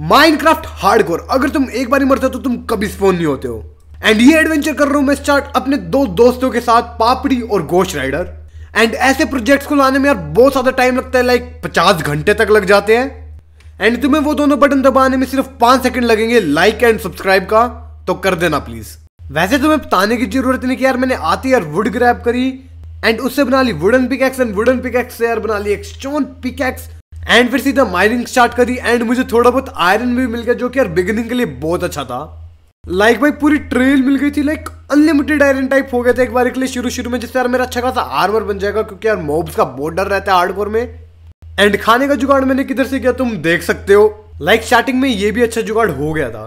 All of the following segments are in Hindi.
माइनक्राफ्ट हार्डकोर अगर तुम एक बार मरते हो तो तुम कभी स्पोन नहीं होते हो एंड ये एडवेंचर कर रहा हूं मैं स्टार्ट अपने दो दोस्तों के साथ पापड़ी और गोश राइडर एंड ऐसे प्रोजेक्ट्स को लाने में यार बहुत ज्यादा टाइम लगता है लाइक पचास घंटे तक लग जाते हैं एंड तुम्हें वो दोनों बटन दबाने में सिर्फ पांच सेकंड लगेंगे लाइक एंड सब्सक्राइब का तो कर देना प्लीज वैसे तुम्हें बताने की जरूरत नहीं कि यार मैंने आती यार वुड ग्रैप करी एंड उससे बना ली wooden pickaxe and wooden pickaxe से यार बना ली एक स्टोन पिकैक्स एंड फिर सीधा माइनिंग स्टार्ट करी एंड मुझे थोड़ा बहुत आयरन भी मिल गया जो कि यार बिगिनिंग के लिए बहुत अच्छा था लाइक भाई पूरी ट्रेल मिल गई थी लाइक अनलिमिटेड आयरन टाइप हो गया था एक बार के लिए शुरू शुरू में जिससे यार मेरा अच्छा खासा आर्मर बन जाएगा क्योंकि यार मोब्स का बॉर्डर रहता है हार्डकोर में एंड खाने का जुगाड़ मैंने किधर से किया तुम देख सकते हो लाइक like, स्टार्टिंग में ये भी अच्छा जुगाड़ हो गया था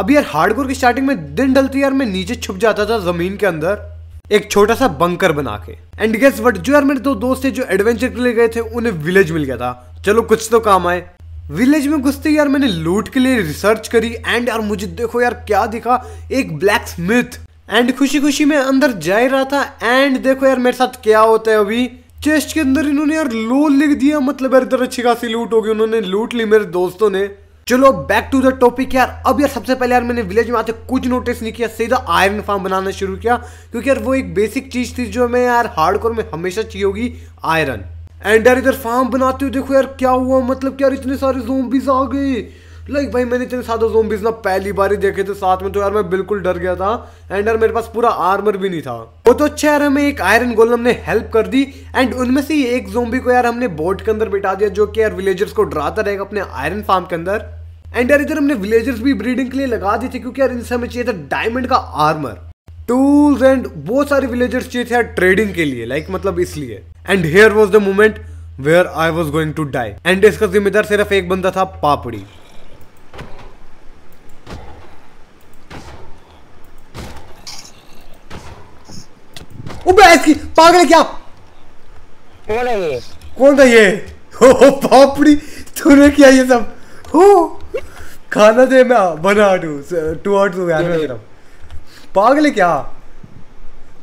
अभी यार हार्डकोर की स्टार्टिंग में दिन ढलती यार मैं नीचे छुप जाता था जमीन के अंदर एक छोटा सा बंकर बना के एंड गेस वट जो यार मेरे दो दोस्त थे जो एडवेंचर के लिए गए थे उन्हें विलेज मिल गया था चलो कुछ तो काम आए विलेज में घुसते यार मैंने लूट के लिए रिसर्च करी एंड यार मुझे देखो यार क्या दिखा एक ब्लैक स्मिथ एंड खुशी खुशी में अंदर जा ही रहा था एंड देखो यार मेरे साथ क्या होता है अभी चेस्ट के अंदर इन्होंने यार लो लिख दिया मतलब यार इधर अच्छी खासी लूट होगी उन्होंने लूट ली मेरे दोस्तों ने चलो बैक टू द टॉपिक यार अब यार सबसे पहले यार मैंने विलेज में आते कुछ नोटिस नहीं किया सीधा आयरन फार्म बनाना शुरू किया क्योंकि यार वो एक बेसिक चीज थी जो हमें यार हार्डकोर में हमेशा चाहिए होगी आयरन एंड इधर फार्म बनाते हुए देखो यार क्या हुआ मतलब क्या इतने सारे जोम्बिस आ गए लाइक भाई मैंने इतने सारे जोम्बिस ना पहली बार ही देखे थे साथ में तो यार मैं बिल्कुल डर गया था एंड यार मेरे पास पूरा आर्मर भी नहीं था वो तो अच्छा यार हमें एक आयरन गोलम ने हेल्प कर दी एंड उनमें से एक जोम्बी को यार हमने बोट के अंदर बिठा दिया जो कि यार विलेजर्स को डराता रहेगा अपने आयरन फार्म के अंदर एंड यार इधर हमने विलेजर्स भी ब्रीडिंग के लिए लगा दी थी क्योंकि यार इनसे हमें चाहिए था डायमंड का आर्मर टूल्स एंड बहुत सारे विलेजर्स चाहिए थे यार ट्रेडिंग के लिए लाइक मतलब इसलिए and here was the moment where I was going to die and इसका जिम्मेदार सिर्फ एक बंदा था पापड़ी इसकी पागल क्या कौन है ये कौन था ये हो पापड़ी तूने किया ये सब हो खाना दे मैं बना टू टू आउट यार मैं पागल क्या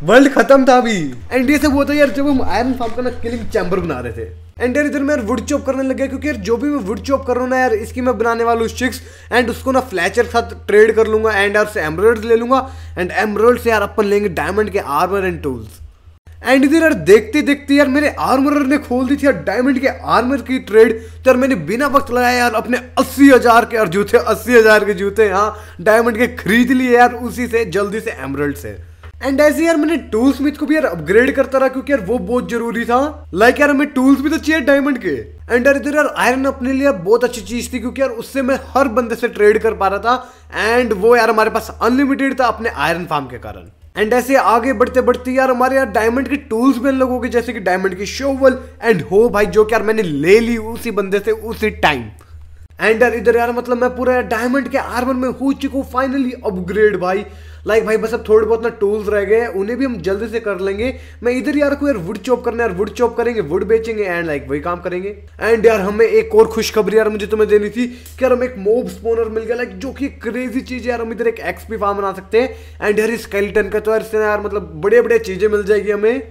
वर्ल्ड खत्म था अभी एंड ये सब हुआ था यार जब हम आयरन फार्म का ना किलिंग चैम्बर बना रहे थे एंड यार इधर मैं वुड चॉप करने लग गया क्योंकि यार जो भी मैं वुड चॉप कर रहा हूँ ना यार इसकी मैं बनाने वाला हूँ शिक्स एंड उसको ना फ्लैचर के साथ ट्रेड कर लूंगा एंड यार से एमरल्ड ले लूंगा एंड एमरल्ड से यार अपन लेंगे डायमंड के आर्मर एंड टूल्स एंड इधर यार देखते देखते यार मेरे आर्मर ने खोल दी थी यार डायमंड के आर्मर की ट्रेड तो यार मैंने बिना वक्त लगाया यार अपने अस्सी हजार के यार जूते अस्सी हजार के जूते यहाँ डायमंड के खरीद लिए यार उसी से जल्दी से एमरल्ड से एंड ऐसे यार मैंने टूल्स स्मिथ को भी यार अपग्रेड करता रहा क्योंकि यार वो बहुत जरूरी था लाइक यार हमें टूल्स भी तो चाहिए डायमंड के एंड यार इधर यार आयरन अपने लिए बहुत अच्छी चीज थी क्योंकि यार उससे मैं हर बंदे से ट्रेड कर पा रहा था एंड वो यार हमारे पास अनलिमिटेड था अपने आयरन फार्म के कारण एंड ऐसे आगे बढ़ते बढ़ते यार हमारे यार डायमंड के टूल्स भी लोगों के जैसे कि डायमंड की शोवल एंड हो भाई जो कि यार मैंने ले ली उसी बंदे से उसी टाइम एंड यार इधर यार मतलब मैं पूरा डायमंड के आर्मर में हो चुका हूँ फाइनली अपग्रेड भाई लाइक like भाई बस अब थोड़े बहुत ना टूल्स रह गए उन्हें भी हम जल्दी से कर लेंगे मैं इधर यार को यार वुड चॉप करना यार वुड चॉप करेंगे वुड बेचेंगे एंड लाइक वही काम करेंगे एंड यार हमें एक और खुशखबरी यार मुझे तुम्हें देनी थी कि यार हमें एक मोब स्पोनर मिल गया लाइक जो कि क्रेजी चीज यार हम इधर एक एक्सपी फार्म बना सकते हैं एंड यार स्केलेटन का तो यार यार मतलब बड़े बड़े चीजें मिल जाएगी हमें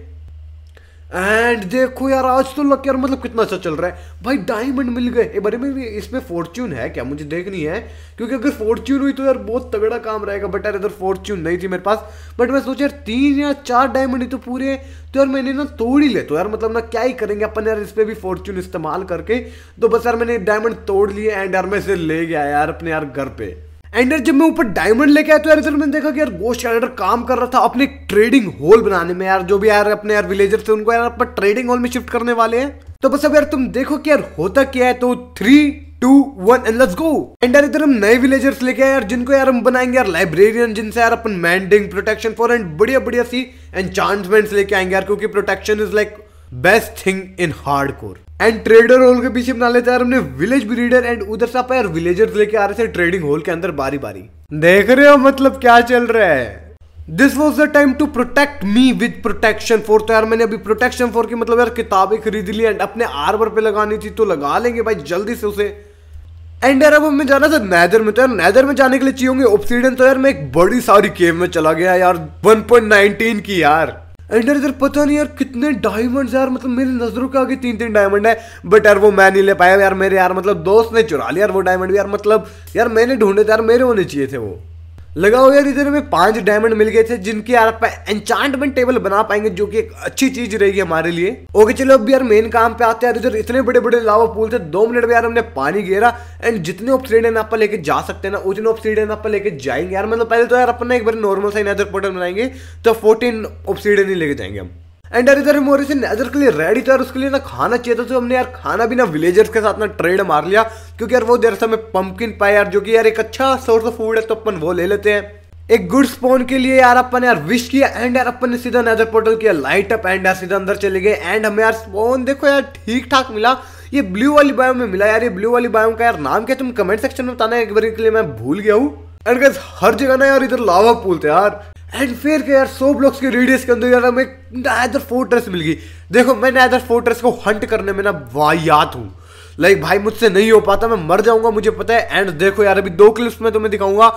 एंड देखो यार आज तो लग यार मतलब कितना अच्छा चल रहा है भाई डायमंड मिल गए बारे में इसमें फॉर्च्यून है क्या मुझे देखनी है क्योंकि अगर फॉर्च्यून हुई तो यार बहुत तगड़ा काम रहेगा बट यार इधर फॉर्च्यून नहीं थी मेरे पास बट मैं सोचा यार तीन या चार डायमंड ही तो पूरे तो यार मैंने ना तोड़ ही ले तो यार मतलब ना क्या ही करेंगे अपन यार इस पर भी फॉर्च्यून इस्तेमाल करके तो बस यार मैंने डायमंड तोड़ लिए एंड यार मैं इसे ले गया यार अपने यार घर पर एंड जब मैं ऊपर डायमंड लेके आया तो यार इधर मैंने देखा कि यार गोस्ट कैलेंडर काम कर रहा था अपने ट्रेडिंग हॉल बनाने में यार जो भी यार अपने यार विलेजर थे उनको यार अपना ट्रेडिंग हॉल में शिफ्ट करने वाले हैं तो बस अब यार तुम देखो कि यार होता क्या है तो three two one and let's go and यार इधर हम नए विलेजर्स लेके आए यार जिनको यार हम बनाएंगे यार लाइब्रेरियन जिनसे यार अपन मैंडिंग प्रोटेक्शन फॉर एंड बढ़िया बढ़िया सी एंचांटमेंट्स लेके आएंगे यार क्योंकि protection is like best thing in hardcore and trader hole के पीछे बना लेते हैं हमने विलेज ब्रीडर एंड उधर से आप यार विलेजर्स लेके आ रहे थे ट्रेडिंग होल के अंदर बारी बारी देख रहे हो मतलब क्या चल रहा है this was the time to protect me with protection four तो यार मैंने अभी प्रोटेक्शन फोर की मतलब यार किताबें खरीद ली एंड अपने आर्बर पे लगानी थी तो लगा लेंगे भाई जल्दी से उसे एंड यार अब हमें जाना था नैदर में तो यार नैदर में जाने के लिए चाहिए होंगे ऑप्सीडन तो यार मैं एक बड़ी सारी केव में चला गया यार 1.19 की यार इधर इधर पता नहीं यार कितने डायमंड्स यार मतलब मेरी नजरों के आगे तीन तीन डायमंड है बट यार वो मैं नहीं ले पाया यार मेरे यार मतलब दोस्त ने चुरा लिया यार वो डायमंड भी यार मतलब यार मैंने ढूंढे थे यार मेरे होने चाहिए थे वो लगाओ यार इधर हमें पांच डायमंड मिल गए थे जिनके यार आप एंचांटमेंट टेबल बना पाएंगे जो कि एक अच्छी चीज रहेगी हमारे लिए ओके चलो अब यार मेन काम पे आते हैं इधर इतने बड़े बड़े लावा पूल थे दो मिनट में यार हमने पानी घेरा एंड जितने ऑप्सीडन आप लेके जा सकते हैं ना उतने ऑप्सीडन आप लेके जाएंगे यार मतलब पहले तो यार अपना एक बार नॉर्मल साइन अदर पोर्टल बनाएंगे तो फोर्टीन ऑप्सीडन ही लेके जाएंगे हम एंड यार इधर मोरे से नेदर के लिए रेडी था उसके लिए ना खाना चाहिए था तो हमने यार खाना भी ना विलेजर्स के साथ ना ट्रेड मार लिया क्योंकि यार वो दरअसल में पंपकिन पाए यार जो कि यार एक अच्छा सोर्स ऑफ फूड है तो अपन वो ले लेते हैं एक गुड स्पोन के लिए यार अपन यार विश किया एंड यार अपन ने सीधा नेदर पोर्टल किया लाइट अप एंड यार सीधा अंदर चले गए एंड हमें यार स्पोन देखो यार ठीक ठाक मिला ये ब्लू वाली बायो में मिला यार ये ब्लू वाली बायो का यार नाम क्या तुम कमेंट सेक्शन में बताना एक बार के लिए मैं भूल गया हूँ एंड गैस हर जगह ना यार इधर लावा पूल थे यार एंड फिर यार सो ब्लॉक्स के रेडियस के अंदर यार हमें नादर फोर्ट्रेस मिल गई देखो मैं नादर फोर्ट्रेस को हंट करने में ना वाहियात हूँ लाइक like, भाई मुझसे नहीं हो पाता मैं मर जाऊंगा मुझे पता है एंड देखो यार अभी दो क्लिप्स में तुम्हें दिखाऊंगा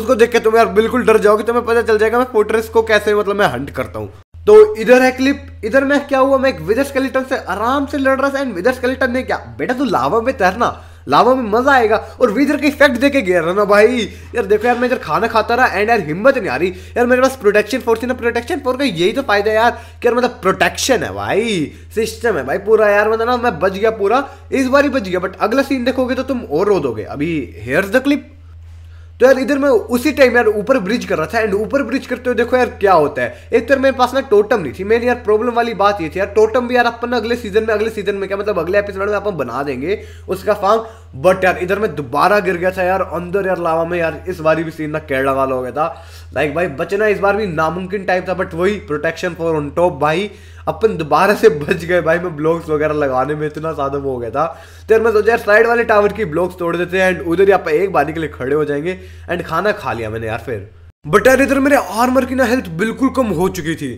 उसको देख के तुम यार बिल्कुल डर जाओगे तुम्हें तो पता चल जाएगा मैं फोर्ट्रेस को कैसे मतलब मैं हंट करता हूँ तो इधर है क्लिप इधर मैं क्या हुआ मैं एक विदर्स स्केलेटन से आराम से लड़ रहा था एंड विदर्स स्केलेटन ने क्या बेटा तू लावा में तैरना लावा में मजा आएगा और विदर के इफेक्ट देके गिर रहा ना भाई यार देखो यार मैं इधर खाना खाता रहा एंड यार हिम्मत नहीं आ रही यार मेरे पास प्रोटेक्शन फोर्स ना प्रोटेक्शन फोर का यही तो फायदा यार कि यार मतलब प्रोटेक्शन है भाई सिस्टम है भाई पूरा यार मतलब ना मैं बच गया पूरा इस बार ही बच गया बट अगला सीन देखोगे तो तुम और रो दोगे अभी हेयर द क्लिप तो यार इधर मैं उसी टाइम यार ऊपर ब्रिज कर रहा था एंड ऊपर ब्रिज करते हुए देखो यार क्या होता है एक तो मेरे पास ना टोटम नहीं थी मेरी यार प्रॉब्लम वाली बात ये थी यार टोटम भी यार अपन अगले सीजन में अगले सीजन में क्या मतलब अगले एपिसोड में अपन बना देंगे उसका फार्म बट यार इधर मैं दोबारा गिर गया था यार अंदर यार लावा में यार इस बार भी सीन ना केरला वाला हो गया था लाइक भाई बचना इस बार भी नामुमकिन टाइप था बट वही प्रोटेक्शन फॉर ऑन टॉप भाई अपन दोबारा से बच गए भाई मैं ब्लॉक्स वगैरह लगाने में इतना ज़्यादा वो हो गया था तो मैं सोचा यार साइड वाले टावर की ब्लॉक्स तोड़ देते हैं एंड उधर ही आप एक बारी के लिए खड़े हो जाएंगे एंड खाना खा लिया मैंने यार फिर बट यार इधर मेरे आर्मर की ना हेल्थ बिल्कुल कम हो चुकी थी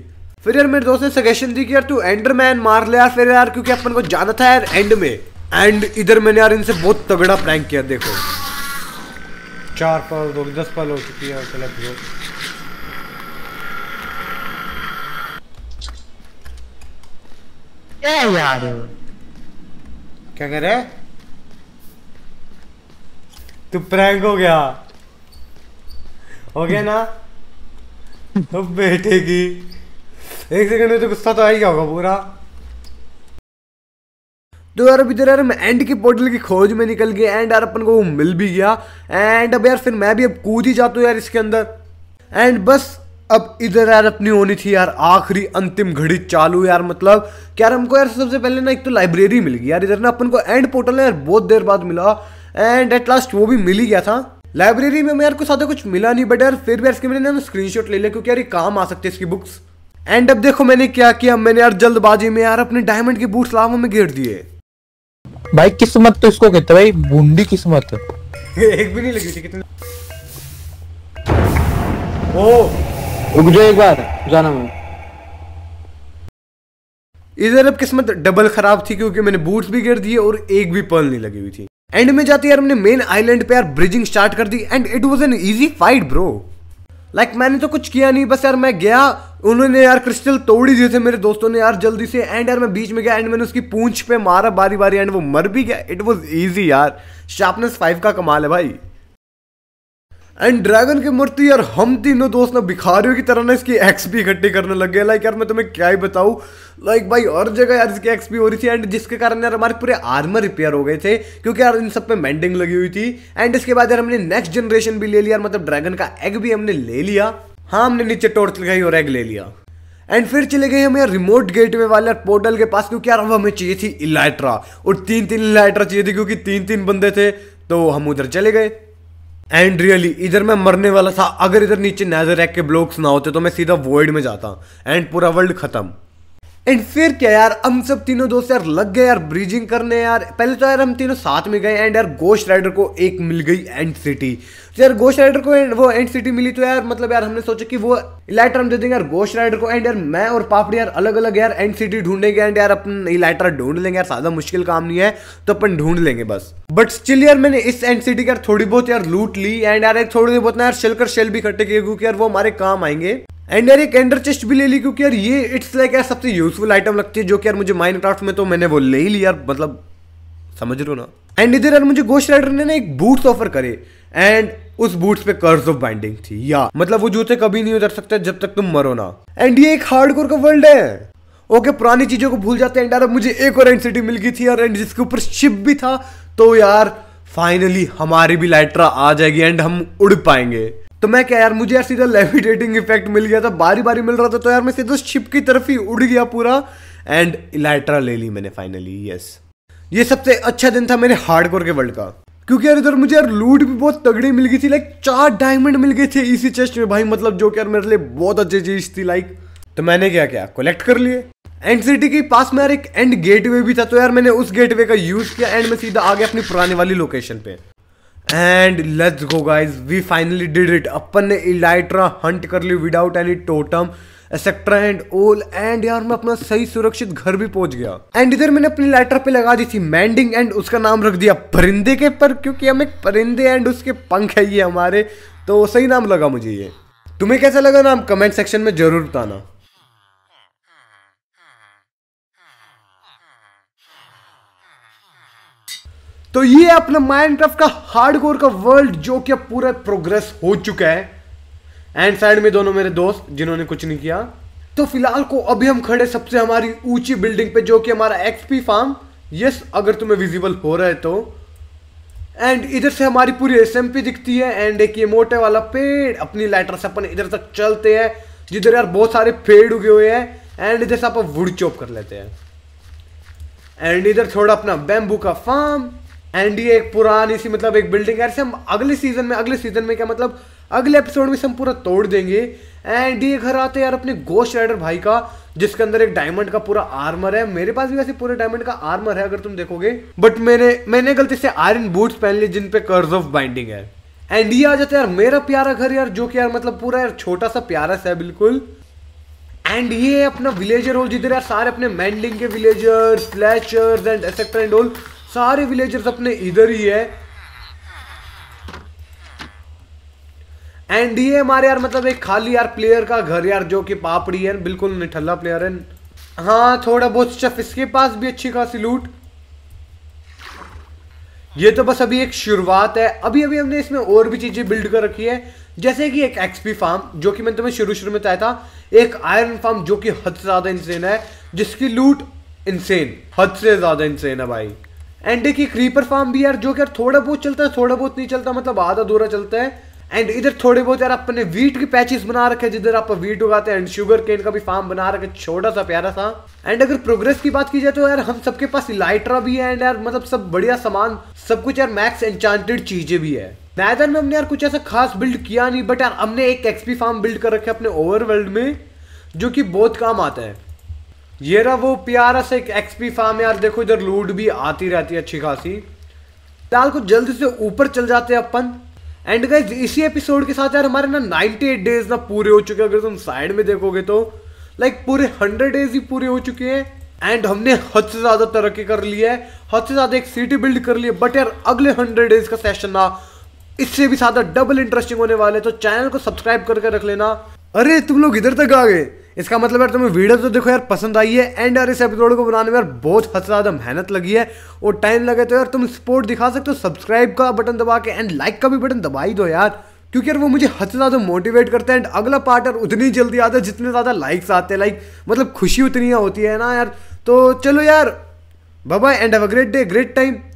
फिर यार मेरे दोस्त ने सजेशन दी कि यार तू एंडरमैन मार ले यार फिर यार क्योंकि अपन को जाना था यार एंड में एंड इधर मैंने यार इनसे बहुत तगड़ा प्रैंक किया देखो चार पल दो दस पल हो चुकी है क्या यार क्या रहा है तू प्रैंक हो गया हो गया ना अब बेटे की एक सेकंड में तो गुस्सा तो आ ही गया होगा पूरा तो यार अभी तो यार मैं एंड की पोर्टल की खोज में निकल गया एंड यार अपन को वो मिल भी गया एंड अब यार फिर मैं भी अब कूद ही जाता हूँ यार इसके अंदर एंड बस अब इधर यार अपनी होनी थी यार आखिरी अंतिम घड़ी चालू यार मतलब क्या यार हमको यार सबसे पहले ना एक तो लाइब्रेरी मिल गई यार इधर ना अपन को एंड पोर्टल यार बहुत देर बाद मिला एंड एट लास्ट वो भी मिल ही गया था लाइब्रेरी में यार कुछ ज्यादा कुछ मिला नहीं बट यार फिर भी इसके मैंने स्क्रीन शॉट ले लिया क्योंकि यार ये काम आ सकते इसकी बुक्स एंड अब देखो मैंने क्या किया मैंने यार जल्दबाजी में यार अपने डायमंड के बूट लावा में घेर दिए भाई किस्मत तो इसको कहते भाई बूंदी किस्मत एक भी नहीं लगी थी कितनी ओ रुक जाओ एक बार जाना मैं इधर अब किस्मत डबल खराब थी क्योंकि मैंने बूट्स भी गिर दिए और एक भी पर्ल नहीं लगी हुई थी एंड में जाते यार हमने मेन आइलैंड पे यार ब्रिजिंग स्टार्ट कर दी and it was an easy fight bro like like, मैंने तो कुछ किया नहीं बस यार मैं गया उन्होंने यार क्रिस्टल तोड़ ही दिए थे मेरे दोस्तों ने यार जल्दी से एंड यार मैं बीच में गया एंड मैंने उसकी पूंछ पे मारा बारी बारी एंड वो मर भी गया इट वॉज ईजी यार शार्पनेस फाइव का कमाल है भाई एंड ड्रैगन की मूर्ति यार हम तीनों दोस्त ना भिखारियों की तरह ना इसकी एक्स भी इकट्ठी करने लग गए लाइक यार मैं तुम्हें क्या ही बताऊँ लाइक भाई और जगह यार इसकी एक्सपी हो रही थी एंड जिसके कारण यार हमारे पूरे आर्मर रिपेयर हो गए थे क्योंकि यार इन सब पे मेंडिंग लगी हुई थी एंड इसके बाद यार हमने नेक्स्ट जनरेशन भी ले लिया मतलब ड्रैगन का एग भी हमने ले लिया हाँ हमने नीचे टोर्च लगाई और एग ले लिया एंड फिर चले गए हम यार रिमोट गेटवे वाले पोर्टल के पास क्योंकि यार अब हमें चाहिए थी इलाइट्रा और तीन तीन इलाइट्रा चाहिए थी क्योंकि तीन तीन बंदे थे तो हम उधर चले गए एंड रियली इधर मैं मरने वाला था अगर इधर नीचे नैजरैक के ब्लॉक्स ना होते तो मैं सीधा वॉइड में जाता एंड पूरा वर्ल्ड खत्म एंड फिर क्या यार हम सब तीनों दोस्त यार लग गए यार ब्रिजिंग करने यार पहले तो यार हम तीनों साथ में गए एंड यार गोश्त राइडर को एक मिल गई एंड सिटी तो यार गोश्त राइडर को एंड वो एंड सिटी मिली तो यार मतलब यार हमने सोचा कि वो इलाइटर हम दे देंगे यार गोश्त राइडर को एंड यार मैं और पापड़ी यार अलग अलग यार एंड सिटी ढूंढेंगे एंड यार अपन इलाइटर ढूंढ लेंगे यार ज्यादा मुश्किल काम नहीं है तो अपन ढूंढ लेंगे बस बट स्टिल यार मैंने इस एंड सिटी की यार थोड़ी बहुत यार लूट ली एंड यार थोड़ी बहुत ना यार शेल कर शेल भी इकट्ठे किए क्योंकि यार वो हमारे काम आएंगे एंड यार एक एंडर चेस्ट भी ले ली क्योंकि यार ये इट्स लाइक यार सबसे यूजफुल आइटम लगती है जो कि यार मुझे माइनक्राफ्ट में तो मैंने वो ले ही लिया यार मतलब समझ रहे हो ना एंड इधर यार मुझे गोश्त राइडर ने ना एक बूट्स ऑफर करे एंड उस बूट्स पे कर्ज ऑफ बाइंडिंग थी या मतलब वो जूते कभी नहीं उतर सकते जब तक तुम मरो ना एंड ये एक हार्ड कोर का वर्ल्ड है ओके पुरानी चीजों को भूल जाते हैं एंड यार मुझे एक और एंड सिटी मिल गई थी यार एंड जिसके ऊपर शिप भी था तो यार फाइनली हमारी भी लाइट्रा आ जाएगी एंड हम उड़ पाएंगे तो मैं क्या यार मुझे यार सीधा लेविटेटिंग इफेक्ट मिल गया था बारी बारी मिल रहा था तो यार मैं सीधा शिप की तरफ ही उड़ गया पूरा एंड इलाइट्रा ले ली मैंने फाइनली यस ये सबसे अच्छा दिन था मेरे हार्ड के वर्ल्ड का क्योंकि यार इधर मुझे यार लूट भी बहुत तगड़ी मिल गई थी लाइक चार डायमंड मिल गए थे इसी चेस्ट में भाई मतलब जो कि यार मेरे लिए बहुत अच्छी चीज थी लाइक तो मैंने क्या क्या कलेक्ट कर लिए एंड सिटी के पास में यार एक एंड गेटवे भी था तो यार मैंने उस गेटवे का यूज किया एंड मैं सीधा आ गया अपनी पुराने वाली लोकेशन पे and let's go guys we finally did it अपन ने इलाइट्रा हंट कर ली without any totem etcetera and all and यार मैं अपना सही सुरक्षित घर भी पहुंच गया एंड इधर मैंने अपनी लाइटर पे लगा दी थी मैंडिंग एंड उसका नाम रख दिया परिंदे के पर क्योंकि हम एक परिंदे एंड उसके पंख है ये हमारे तो सही नाम लगा मुझे ये तुम्हें कैसा लगा नाम कमेंट सेक्शन में जरूर बताना तो ये अपने माइंड का हार्डकोर का वर्ल्ड जो कि पूरा प्रोग्रेस हो चुका है एंड साइड में दोनों मेरे दोस्त जिन्होंने कुछ नहीं किया तो फिलहाल को अभी हम खड़े सबसे हमारी ऊंची बिल्डिंग पे जो कि हमारा एक्सपी फार्म यस अगर तुम्हें विजिबल हो रहा है तो एंड इधर से हमारी पूरी एस दिखती है एंड एक ये मोटे वाला पेड़ अपनी लाइटर से अपन इधर तक चलते हैं जिधर यार बहुत सारे पेड़ उगे हुए हैं एंड इधर से आप वुड चॉप कर लेते हैं एंड इधर थोड़ा अपना बेम्बू का फार्म एंड ये एक पुरानी सी मतलब एक बिल्डिंग है हम अगले सीजन में अगले सीजन में क्या मतलब अगले एपिसोड में हम पूरा तोड़ देंगे एंड ये घर आते यार अपने गोस्ट राइडर भाई का जिसके अंदर एक डायमंड का पूरा आर्मर है मेरे पास भी वैसे पूरे डायमंड का आर्मर है अगर तुम देखोगे बट मैंने मैंने गलती से आयरन बूट्स पहन लिए जिन पे कर्ज ऑफ बाइंडिंग है एंड ये आ जाता है यार मेरा प्यारा घर यार जो कि यार मतलब पूरा यार छोटा सा प्यारा सा है बिल्कुल एंड ये अपना विलेजर होल जिधर यार सारे अपने मैंडिंग के villagers fletchers and etcetera and whole सारे विलेजर्स अपने इधर ही है एंड ये हमारे यार मतलब एक खाली यार प्लेयर का घर यार जो कि पापड़ी है बिल्कुल निठल्ला प्लेयर है हाँ थोड़ा बहुत स्टफ इसके पास भी अच्छी खासी लूट ये तो बस अभी एक शुरुआत है अभी अभी हमने इसमें और भी चीज़ें बिल्ड कर रखी है जैसे कि एक एक्सपी फार्म जो कि मैंने तुम्हें शुरू शुरू में बताया था एक आयरन फार्म जो कि हद से ज़्यादा इंसेन है जिसकी लूट इंसेन हद से ज़्यादा इंसेन है भाई एंड देखिए क्रीपर फार्म भी यार जो कि यार थोड़ा बहुत चलता है थोड़ा बहुत नहीं चलता मतलब आधा दूरा चलता है एंड इधर थोड़े बहुत यार अपने वीट के पैचेस बना रखे जिधर आप वीट उगाते हैं एंड शुगर केन का भी फार्म बना रखे छोटा सा प्यारा सा एंड अगर प्रोग्रेस की बात की जाए तो यार हम सबके पास इलाइट्रा भी है एंड यार मतलब सब बढ़िया सामान सब कुछ यार मैक्स एंचांटेड चीजें भी है मैदान में हमने यार कुछ ऐसा खास बिल्ड किया नहीं बट यार हमने एक एक्सपी फार्म बिल्ड कर रखे अपने ओवर में जो कि बहुत काम आता है ये रहा वो प्यारा सा एक एक्सपी फार्म यार देखो इधर लूट भी आती रहती है अच्छी खासी फिलहाल को जल्दी से ऊपर चल जाते हैं अपन एंड गाइज इसी एपिसोड के साथ यार हमारे ना 98 डेज ना पूरे हो चुके हैं अगर तुम साइड में देखोगे तो लाइक पूरे 100 डेज ही पूरे हो चुके हैं एंड हमने हद से ज़्यादा तरक्की कर ली है हद से ज़्यादा एक सिटी बिल्ड कर ली है बट यार अगले हंड्रेड डेज का सेशन ना इससे भी ज़्यादा डबल इंटरेस्टिंग होने वाले तो चैनल को सब्सक्राइब करके रख लेना अरे तुम लोग इधर तक आ गए इसका मतलब यार तुम्हें वीडियो तो देखो यार पसंद आई है एंड यार इस एपिसोड को बनाने में यार बहुत हद ज़्यादा मेहनत लगी है और टाइम लगे तो यार तुम सपोर्ट दिखा सकते हो सब्सक्राइब का बटन दबा के एंड लाइक का भी बटन दबा ही दो यार क्योंकि यार वो मुझे हद से ज़्यादा मोटिवेट करते हैं एंड अगला पार्ट यार उतनी जल्दी आता है जितने ज़्यादा लाइक्स आते हैं लाइक मतलब खुशी उतनी होती है ना यार तो चलो यार bye and have a great day great time